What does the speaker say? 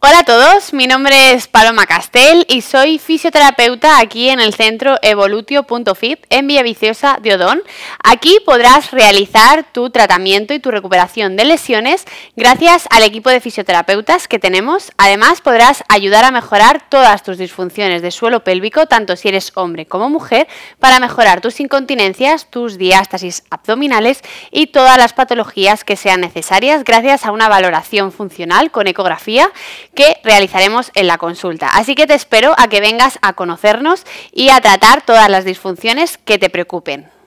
Hola a todos, mi nombre es Paloma Castel y soy fisioterapeuta aquí en el centro evolutio.fit en Vía Viciosa de Odón. Aquí podrás realizar tu tratamiento y tu recuperación de lesiones gracias al equipo de fisioterapeutas que tenemos. Además podrás ayudar a mejorar todas tus disfunciones de suelo pélvico, tanto si eres hombre como mujer, para mejorar tus incontinencias, tus diástasis abdominales y todas las patologías que sean necesarias gracias a una valoración funcional con ecografía que realizaremos en la consulta. Así que te espero a que vengas a conocernos y a tratar todas las disfunciones que te preocupen.